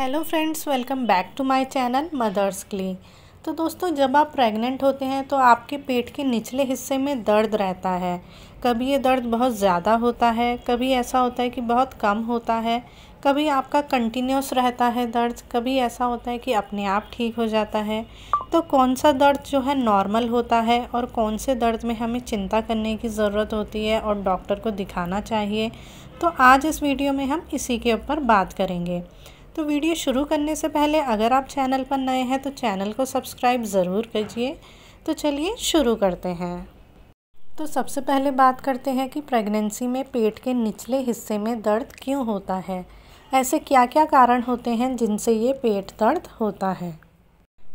hello friends welcome back to my channel मदर्स क्ली तो दोस्तों जब आप प्रेग्नेंट होते हैं तो आपके पेट के निचले हिस्से में दर्द रहता है कभी ये दर्द बहुत ज़्यादा होता है कभी ऐसा होता है कि बहुत कम होता है कभी आपका कंटिन्यूस रहता है दर्द कभी ऐसा होता है कि अपने आप ठीक हो जाता है तो कौन सा दर्द जो है नॉर्मल होता है और कौन से दर्द में हमें चिंता करने की ज़रूरत होती है और डॉक्टर को दिखाना चाहिए तो आज इस वीडियो में हम इसी के ऊपर बात करेंगे तो वीडियो शुरू करने से पहले अगर आप चैनल पर नए हैं तो चैनल को सब्सक्राइब ज़रूर कीजिए तो चलिए शुरू करते हैं तो सबसे पहले बात करते हैं कि प्रेगनेंसी में पेट के निचले हिस्से में दर्द क्यों होता है ऐसे क्या क्या कारण होते हैं जिनसे ये पेट दर्द होता है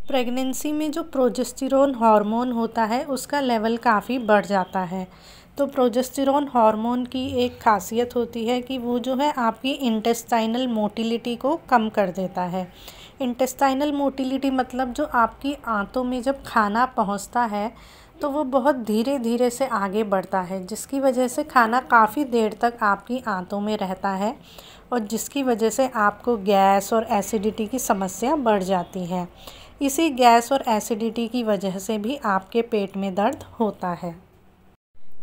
प्रेगनेंसी में जो प्रोजेस्टिरोन हार्मोन होता है उसका लेवल काफ़ी बढ़ जाता है तो प्रोजेस्टिरोन हार्मोन की एक खासियत होती है कि वो जो है आपकी इंटेस्टाइनल मोटिलिटी को कम कर देता है इंटेस्टाइनल मोटिलिटी मतलब जो आपकी आंतों में जब खाना पहुंचता है तो वो बहुत धीरे धीरे से आगे बढ़ता है जिसकी वजह से खाना काफ़ी देर तक आपकी आंतों में रहता है और जिसकी वजह से आपको गैस और एसिडिटी की समस्या बढ़ जाती है इसी गैस और एसिडिटी की वजह से भी आपके पेट में दर्द होता है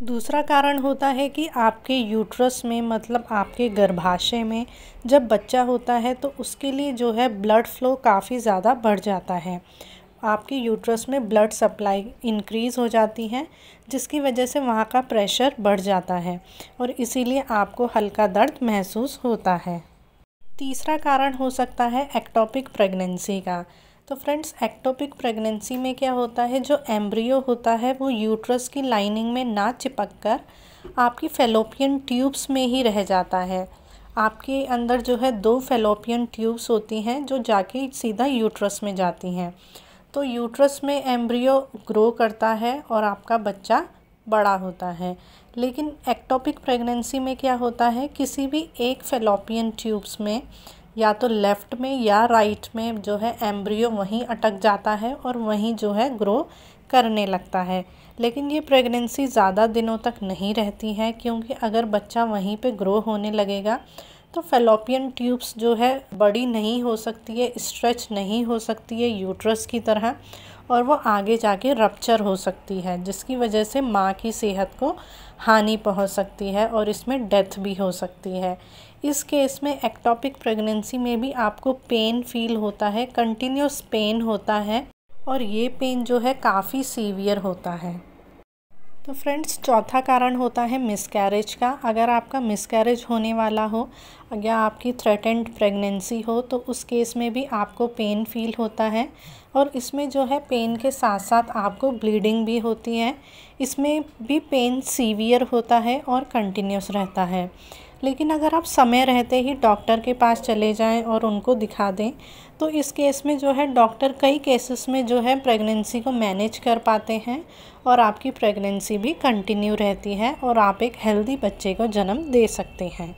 दूसरा कारण होता है कि आपके यूट्रस में मतलब आपके गर्भाशय में जब बच्चा होता है तो उसके लिए जो है ब्लड फ्लो काफ़ी ज़्यादा बढ़ जाता है आपके यूट्रस में ब्लड सप्लाई इंक्रीज़ हो जाती है जिसकी वजह से वहाँ का प्रेशर बढ़ जाता है और इसीलिए आपको हल्का दर्द महसूस होता है तीसरा कारण हो सकता है एक्टॉपिक प्रेगनेंसी का तो फ्रेंड्स एक्टोपिक प्रेगनेंसी में क्या होता है जो एम्ब्रियो होता है वो यूट्रस की लाइनिंग में ना चिपक कर आपकी फेलोपियन ट्यूब्स में ही रह जाता है आपके अंदर जो है दो फेलोपियन ट्यूब्स होती हैं जो जाके सीधा यूट्रस में जाती हैं तो यूट्रस में एम्ब्रियो ग्रो करता है और आपका बच्चा बड़ा होता है लेकिन एक्टोपिक प्रेगनेंसी में क्या होता है किसी भी एक फेलोपियन ट्यूब्स में या तो लेफ़्ट में या राइट में जो है एम्ब्रियो वहीं अटक जाता है और वहीं जो है ग्रो करने लगता है लेकिन ये प्रेगनेंसी ज़्यादा दिनों तक नहीं रहती है क्योंकि अगर बच्चा वहीं पे ग्रो होने लगेगा तो फेलोपियन ट्यूब्स जो है बड़ी नहीं हो सकती है स्ट्रेच नहीं हो सकती है यूट्रस की तरह और वो आगे जाके रप्चर हो सकती है जिसकी वजह से माँ की सेहत को हानि पहुँच सकती है और इसमें डेथ भी हो सकती है इस केस में एक्टॉपिक प्रेगनेंसी में भी आपको पेन फील होता है कंटिन्यूस पेन होता है और ये पेन जो है काफ़ी सीवियर होता है तो फ्रेंड्स चौथा कारण होता है मिसकैरेज का अगर आपका मिसकैरेज होने वाला हो या आपकी थ्रेटेंड प्रेगनेंसी हो तो उस केस में भी आपको पेन फील होता है और इसमें जो है पेन के साथ साथ आपको ब्लीडिंग भी होती है इसमें भी पेन सीवियर होता है और कंटिन्यूस रहता है लेकिन अगर आप समय रहते ही डॉक्टर के पास चले जाएं और उनको दिखा दें तो इस केस में जो है डॉक्टर कई केसेस में जो है प्रेगनेंसी को मैनेज कर पाते हैं और आपकी प्रेगनेंसी भी कंटिन्यू रहती है और आप एक हेल्दी बच्चे को जन्म दे सकते हैं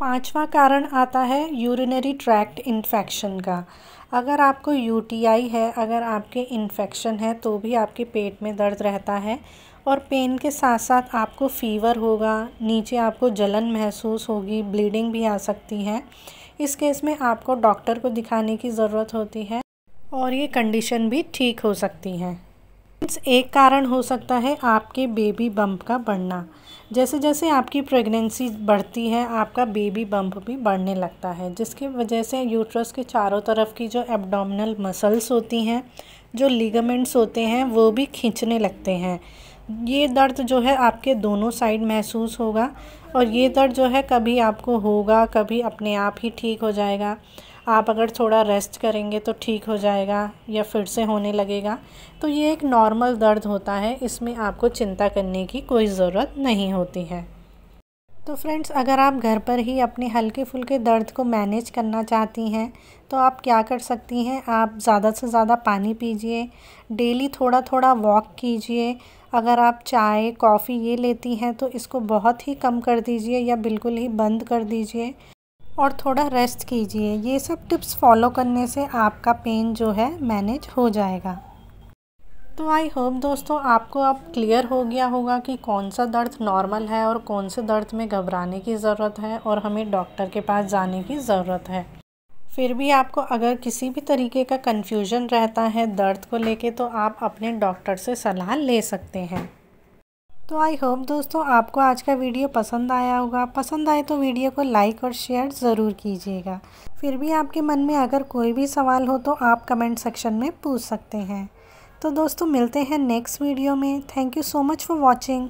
पांचवा कारण आता है यूरिनरी ट्रैक्ट इन्फेक्शन का अगर आपको यूटीआई है अगर आपके इन्फेक्शन है तो भी आपके पेट में दर्द रहता है और पेन के साथ साथ आपको फीवर होगा नीचे आपको जलन महसूस होगी ब्लीडिंग भी आ सकती है इस केस में आपको डॉक्टर को दिखाने की ज़रूरत होती है और ये कंडीशन भी ठीक हो सकती है एक कारण हो सकता है आपके बेबी बम्प का बढ़ना जैसे जैसे आपकी प्रेगनेंसी बढ़ती है आपका बेबी बम्प भी बढ़ने लगता है जिसकी वजह से यूट्रस के चारों तरफ की जो एब्डोमिनल मसल्स होती हैं जो लिगामेंट्स होते हैं वो भी खींचने लगते हैं ये दर्द जो है आपके दोनों साइड महसूस होगा और ये दर्द जो है कभी आपको होगा कभी अपने आप ही ठीक हो जाएगा आप अगर थोड़ा रेस्ट करेंगे तो ठीक हो जाएगा या फिर से होने लगेगा तो ये एक नॉर्मल दर्द होता है इसमें आपको चिंता करने की कोई ज़रूरत नहीं होती है तो फ्रेंड्स अगर आप घर पर ही अपने हल्के फुल्के दर्द को मैनेज करना चाहती हैं तो आप क्या कर सकती हैं आप ज़्यादा से ज़्यादा पानी पीजिए डेली थोड़ा थोड़ा वॉक कीजिए अगर आप चाय कॉफ़ी ये लेती हैं तो इसको बहुत ही कम कर दीजिए या बिल्कुल ही बंद कर दीजिए और थोड़ा रेस्ट कीजिए ये सब टिप्स फॉलो करने से आपका पेन जो है मैनेज हो जाएगा तो आई होप दोस्तों आपको अब आप क्लियर हो गया होगा कि कौन सा दर्द नॉर्मल है और कौन से दर्द में घबराने की ज़रूरत है और हमें डॉक्टर के पास जाने की ज़रूरत है फिर भी आपको अगर किसी भी तरीके का कन्फ्यूजन रहता है दर्द को लेके तो आप अपने डॉक्टर से सलाह ले सकते हैं तो आई होप दोस्तों आपको आज का वीडियो पसंद आया होगा पसंद आए तो वीडियो को लाइक और शेयर ज़रूर कीजिएगा फिर भी आपके मन में अगर कोई भी सवाल हो तो आप कमेंट सेक्शन में पूछ सकते हैं तो दोस्तों मिलते हैं नेक्स्ट वीडियो में thank you so much for watching